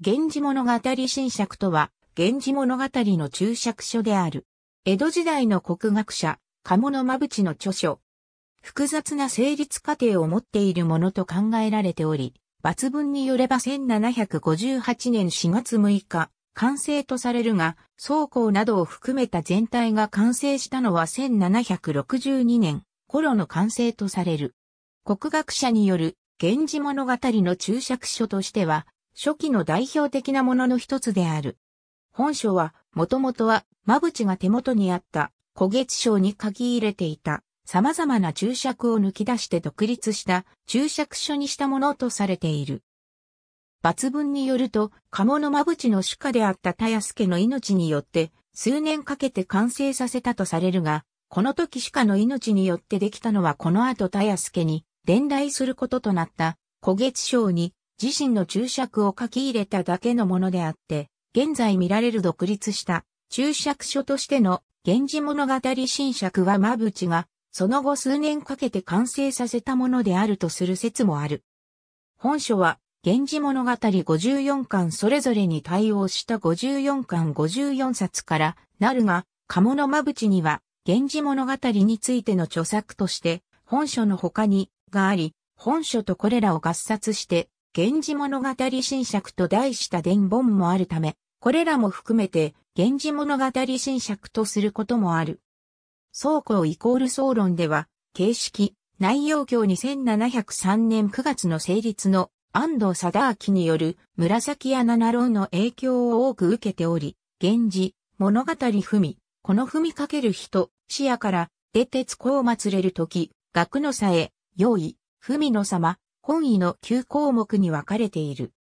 源氏物語新作とは、源氏物語の注釈書である。江戸時代の国学者、鴨野真淵の著書。複雑な成立過程を持っているものと考えられており、抜文によれば1758年4月6日、完成とされるが、倉庫などを含めた全体が完成したのは1762年頃の完成とされる。国学者による源氏物語の注釈書としては、初期の代表的なものの一つである。本書は、もともとは、間ちが手元にあった古月賞に書き入れていた様々な注釈を抜き出して独立した注釈書にしたものとされている。抜文によると、鴨の間ちの主家であった田安家の命によって、数年かけて完成させたとされるが、この時主家の命によってできたのはこの後田安家に伝来することとなった古月賞に自身の注釈を書き入れただけのものであって、現在見られる独立した注釈書としての源氏物語新釈は馬淵が、その後数年かけて完成させたものであるとする説もある。本書は、源氏物語54巻それぞれに対応した54巻54冊からなるが、鴨の間淵には、源氏物語についての著作として、本書の他に、があり、本書とこれらを合冊して、源氏物語新尺と題した伝本もあるため、これらも含めて、源氏物語新尺とすることもある。倉庫イコール総論では、形式、内容教2703年9月の成立の安藤貞明による紫屋七郎の影響を多く受けており、源氏、物語踏み、この踏みかける人、視野から、出てつを祀れる時、学のさえ、用意、文の様、本意の9項目に分かれている。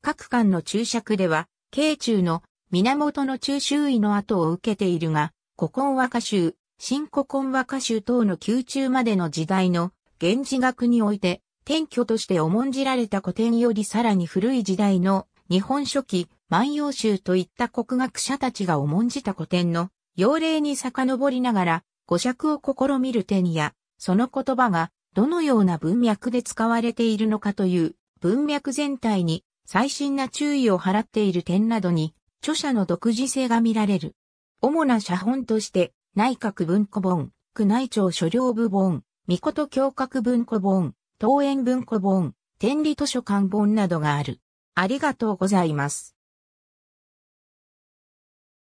各巻の注釈では、慶中の源の中周囲の後を受けているが、古今和歌集、新古今和歌集等の宮中までの時代の源氏学において、転居として重んじられた古典よりさらに古い時代の日本書紀、万葉集といった国学者たちが重んじた古典の要例に遡りながら、語釈を試みる点や、その言葉がどのような文脈で使われているのかという文脈全体に最新な注意を払っている点などに著者の独自性が見られる。主な写本として内閣文庫本、宮内庁所領部本、御事教閣文庫本、東園文庫本、天理図書館本などがある。ありがとうございます。